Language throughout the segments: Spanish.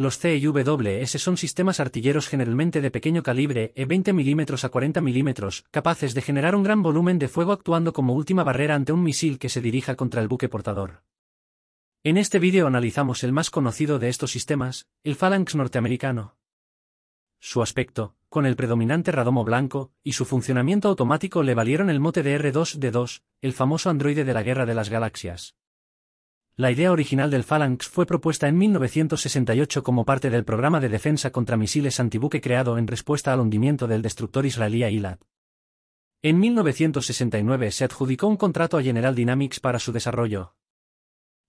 Los CIWS son sistemas artilleros generalmente de pequeño calibre, e 20 mm a 40 mm, capaces de generar un gran volumen de fuego actuando como última barrera ante un misil que se dirija contra el buque portador. En este vídeo analizamos el más conocido de estos sistemas, el Phalanx norteamericano. Su aspecto, con el predominante radomo blanco, y su funcionamiento automático le valieron el mote de R2D2, el famoso androide de la Guerra de las Galaxias. La idea original del Phalanx fue propuesta en 1968 como parte del programa de defensa contra misiles antibuque creado en respuesta al hundimiento del destructor israelí Eilat. En 1969 se adjudicó un contrato a General Dynamics para su desarrollo.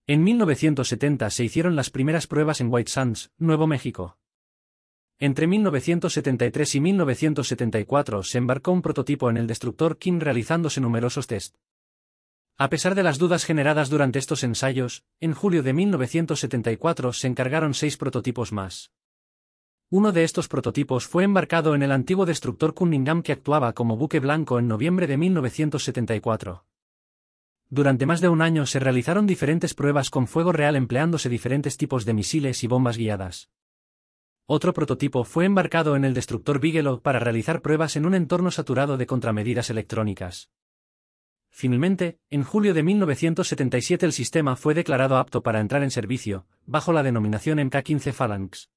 En 1970 se hicieron las primeras pruebas en White Sands, Nuevo México. Entre 1973 y 1974 se embarcó un prototipo en el destructor King realizándose numerosos tests. A pesar de las dudas generadas durante estos ensayos, en julio de 1974 se encargaron seis prototipos más. Uno de estos prototipos fue embarcado en el antiguo destructor Cunningham que actuaba como buque blanco en noviembre de 1974. Durante más de un año se realizaron diferentes pruebas con fuego real empleándose diferentes tipos de misiles y bombas guiadas. Otro prototipo fue embarcado en el destructor Bigelow para realizar pruebas en un entorno saturado de contramedidas electrónicas. Finalmente, en julio de 1977 el sistema fue declarado apto para entrar en servicio, bajo la denominación MK-15 Phalanx.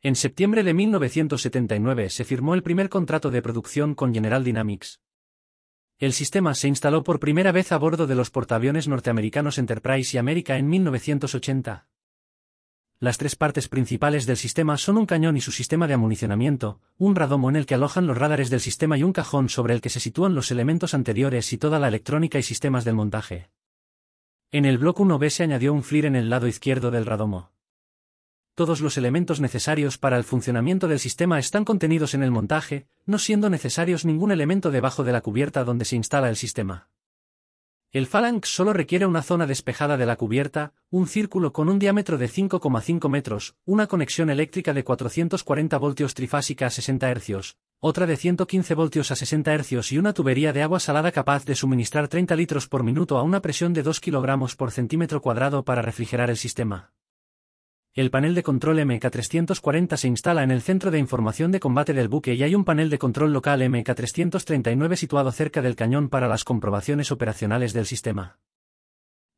En septiembre de 1979 se firmó el primer contrato de producción con General Dynamics. El sistema se instaló por primera vez a bordo de los portaaviones norteamericanos Enterprise y América en 1980. Las tres partes principales del sistema son un cañón y su sistema de amunicionamiento, un radomo en el que alojan los radares del sistema y un cajón sobre el que se sitúan los elementos anteriores y toda la electrónica y sistemas del montaje. En el bloque 1B se añadió un FLIR en el lado izquierdo del radomo. Todos los elementos necesarios para el funcionamiento del sistema están contenidos en el montaje, no siendo necesarios ningún elemento debajo de la cubierta donde se instala el sistema. El phalanx solo requiere una zona despejada de la cubierta, un círculo con un diámetro de 5,5 metros, una conexión eléctrica de 440 voltios trifásica a 60 hercios, otra de 115 voltios a 60 hercios y una tubería de agua salada capaz de suministrar 30 litros por minuto a una presión de 2 kilogramos por centímetro cuadrado para refrigerar el sistema. El panel de control MK340 se instala en el centro de información de combate del buque y hay un panel de control local MK339 situado cerca del cañón para las comprobaciones operacionales del sistema.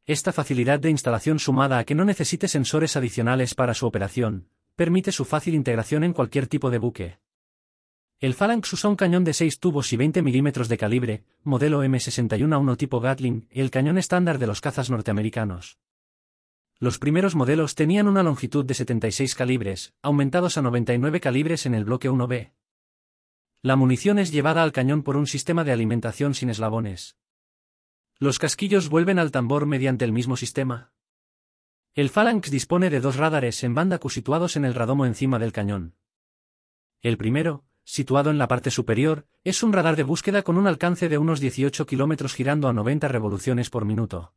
Esta facilidad de instalación sumada a que no necesite sensores adicionales para su operación, permite su fácil integración en cualquier tipo de buque. El Phalanx usa un cañón de 6 tubos y 20 milímetros de calibre, modelo M61A1 tipo Gatling, el cañón estándar de los cazas norteamericanos. Los primeros modelos tenían una longitud de 76 calibres, aumentados a 99 calibres en el bloque 1B. La munición es llevada al cañón por un sistema de alimentación sin eslabones. Los casquillos vuelven al tambor mediante el mismo sistema. El Phalanx dispone de dos radares en banda Q situados en el radomo encima del cañón. El primero, situado en la parte superior, es un radar de búsqueda con un alcance de unos 18 kilómetros girando a 90 revoluciones por minuto.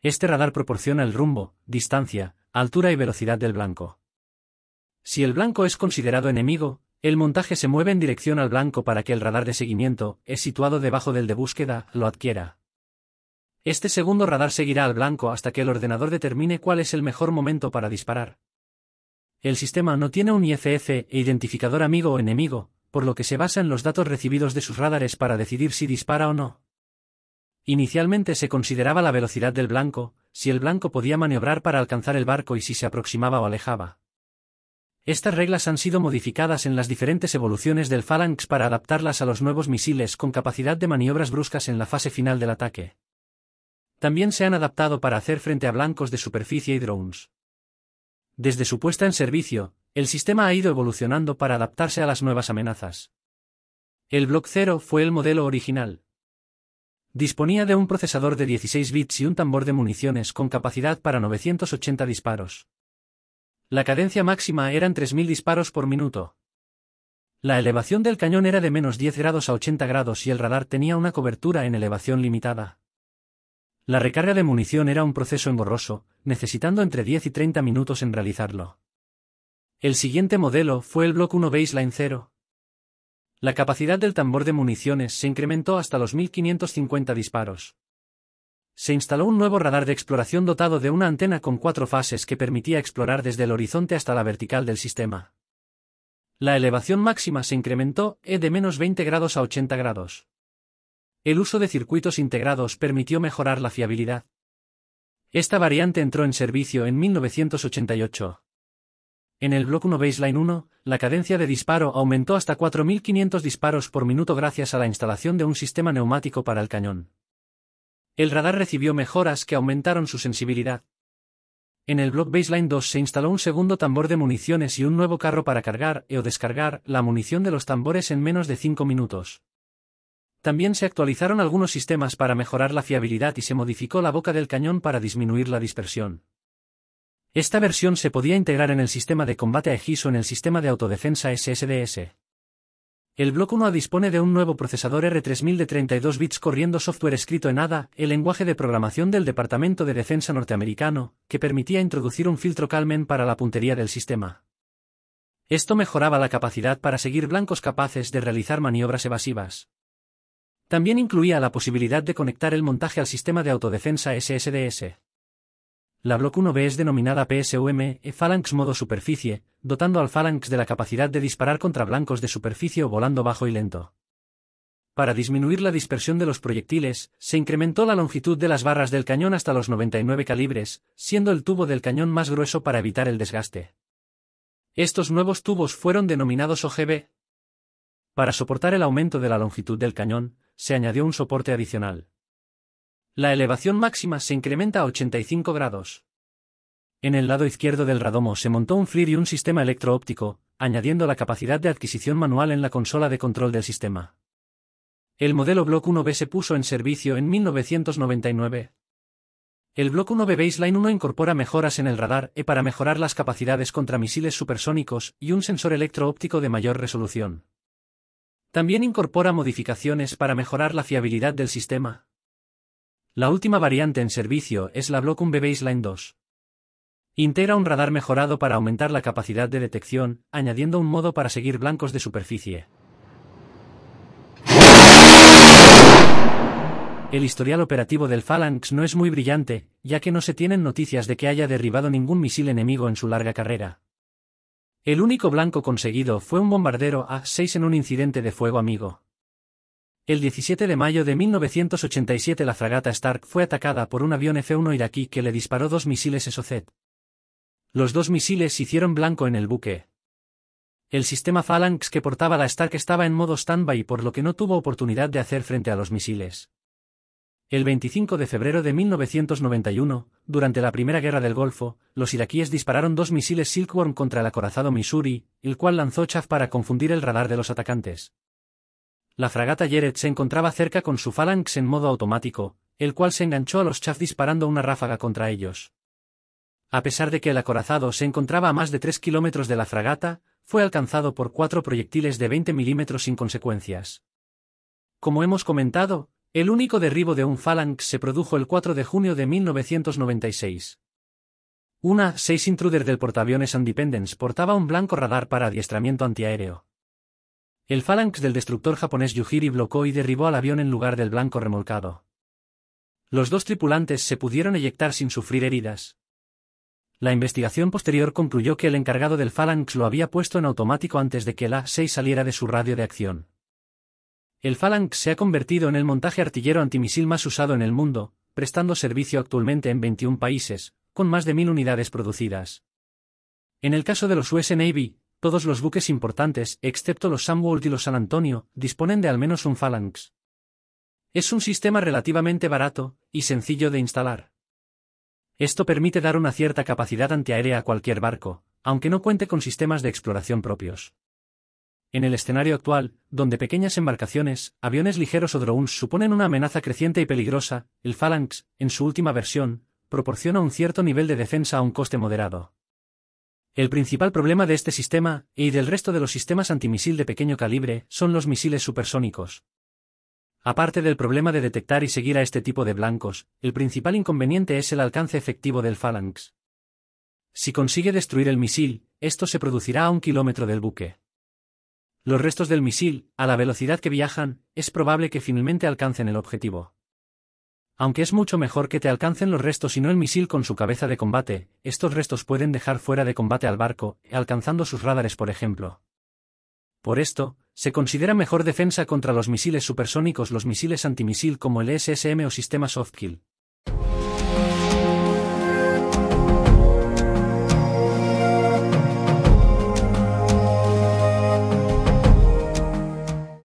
Este radar proporciona el rumbo, distancia, altura y velocidad del blanco. Si el blanco es considerado enemigo, el montaje se mueve en dirección al blanco para que el radar de seguimiento, es situado debajo del de búsqueda, lo adquiera. Este segundo radar seguirá al blanco hasta que el ordenador determine cuál es el mejor momento para disparar. El sistema no tiene un IFF e identificador amigo o enemigo, por lo que se basa en los datos recibidos de sus radares para decidir si dispara o no. Inicialmente se consideraba la velocidad del blanco, si el blanco podía maniobrar para alcanzar el barco y si se aproximaba o alejaba. Estas reglas han sido modificadas en las diferentes evoluciones del Phalanx para adaptarlas a los nuevos misiles con capacidad de maniobras bruscas en la fase final del ataque. También se han adaptado para hacer frente a blancos de superficie y drones. Desde su puesta en servicio, el sistema ha ido evolucionando para adaptarse a las nuevas amenazas. El Block 0 fue el modelo original, Disponía de un procesador de 16 bits y un tambor de municiones con capacidad para 980 disparos. La cadencia máxima eran 3.000 disparos por minuto. La elevación del cañón era de menos 10 grados a 80 grados y el radar tenía una cobertura en elevación limitada. La recarga de munición era un proceso engorroso, necesitando entre 10 y 30 minutos en realizarlo. El siguiente modelo fue el Block 1 Baseline 0. La capacidad del tambor de municiones se incrementó hasta los 1550 disparos. Se instaló un nuevo radar de exploración dotado de una antena con cuatro fases que permitía explorar desde el horizonte hasta la vertical del sistema. La elevación máxima se incrementó e de menos 20 grados a 80 grados. El uso de circuitos integrados permitió mejorar la fiabilidad. Esta variante entró en servicio en 1988. En el Block 1 Baseline 1, la cadencia de disparo aumentó hasta 4.500 disparos por minuto gracias a la instalación de un sistema neumático para el cañón. El radar recibió mejoras que aumentaron su sensibilidad. En el Block Baseline 2 se instaló un segundo tambor de municiones y un nuevo carro para cargar o descargar la munición de los tambores en menos de 5 minutos. También se actualizaron algunos sistemas para mejorar la fiabilidad y se modificó la boca del cañón para disminuir la dispersión. Esta versión se podía integrar en el sistema de combate Aegis o en el sistema de autodefensa SSDS. El Block 1A dispone de un nuevo procesador R3000 de 32 bits corriendo software escrito en ADA, el lenguaje de programación del Departamento de Defensa norteamericano, que permitía introducir un filtro Calmen para la puntería del sistema. Esto mejoraba la capacidad para seguir blancos capaces de realizar maniobras evasivas. También incluía la posibilidad de conectar el montaje al sistema de autodefensa SSDS. La Block 1B es denominada PSUM, e Phalanx modo superficie, dotando al Phalanx de la capacidad de disparar contra blancos de superficie volando bajo y lento. Para disminuir la dispersión de los proyectiles, se incrementó la longitud de las barras del cañón hasta los 99 calibres, siendo el tubo del cañón más grueso para evitar el desgaste. Estos nuevos tubos fueron denominados OGB. Para soportar el aumento de la longitud del cañón, se añadió un soporte adicional. La elevación máxima se incrementa a 85 grados. En el lado izquierdo del radomo se montó un FLIR y un sistema electroóptico, añadiendo la capacidad de adquisición manual en la consola de control del sistema. El modelo Block 1B se puso en servicio en 1999. El Block 1B Baseline 1 incorpora mejoras en el radar E para mejorar las capacidades contra misiles supersónicos y un sensor electroóptico de mayor resolución. También incorpora modificaciones para mejorar la fiabilidad del sistema. La última variante en servicio es la Blockum B Baseline 2. Integra un radar mejorado para aumentar la capacidad de detección, añadiendo un modo para seguir blancos de superficie. El historial operativo del Phalanx no es muy brillante, ya que no se tienen noticias de que haya derribado ningún misil enemigo en su larga carrera. El único blanco conseguido fue un bombardero A-6 en un incidente de fuego amigo. El 17 de mayo de 1987 la fragata Stark fue atacada por un avión F-1 iraquí que le disparó dos misiles SOCET. Los dos misiles hicieron blanco en el buque. El sistema Phalanx que portaba la Stark estaba en modo standby por lo que no tuvo oportunidad de hacer frente a los misiles. El 25 de febrero de 1991, durante la Primera Guerra del Golfo, los iraquíes dispararon dos misiles Silkworm contra el acorazado Missouri, el cual lanzó chaff para confundir el radar de los atacantes la fragata Yeret se encontraba cerca con su Phalanx en modo automático, el cual se enganchó a los chaff disparando una ráfaga contra ellos. A pesar de que el acorazado se encontraba a más de 3 kilómetros de la fragata, fue alcanzado por cuatro proyectiles de 20 milímetros sin consecuencias. Como hemos comentado, el único derribo de un Phalanx se produjo el 4 de junio de 1996. Una 6 intruder del portaaviones Independence portaba un blanco radar para adiestramiento antiaéreo. El Phalanx del destructor japonés Yuhiri bloqueó y derribó al avión en lugar del blanco remolcado. Los dos tripulantes se pudieron eyectar sin sufrir heridas. La investigación posterior concluyó que el encargado del Phalanx lo había puesto en automático antes de que el A-6 saliera de su radio de acción. El Phalanx se ha convertido en el montaje artillero antimisil más usado en el mundo, prestando servicio actualmente en 21 países, con más de mil unidades producidas. En el caso de los US Navy, todos los buques importantes, excepto los Samwold y los San Antonio, disponen de al menos un Phalanx. Es un sistema relativamente barato y sencillo de instalar. Esto permite dar una cierta capacidad antiaérea a cualquier barco, aunque no cuente con sistemas de exploración propios. En el escenario actual, donde pequeñas embarcaciones, aviones ligeros o drones suponen una amenaza creciente y peligrosa, el Phalanx, en su última versión, proporciona un cierto nivel de defensa a un coste moderado. El principal problema de este sistema, y del resto de los sistemas antimisil de pequeño calibre, son los misiles supersónicos. Aparte del problema de detectar y seguir a este tipo de blancos, el principal inconveniente es el alcance efectivo del Phalanx. Si consigue destruir el misil, esto se producirá a un kilómetro del buque. Los restos del misil, a la velocidad que viajan, es probable que finalmente alcancen el objetivo. Aunque es mucho mejor que te alcancen los restos y no el misil con su cabeza de combate, estos restos pueden dejar fuera de combate al barco, alcanzando sus radares por ejemplo. Por esto, se considera mejor defensa contra los misiles supersónicos los misiles antimisil como el SSM o sistema softkill,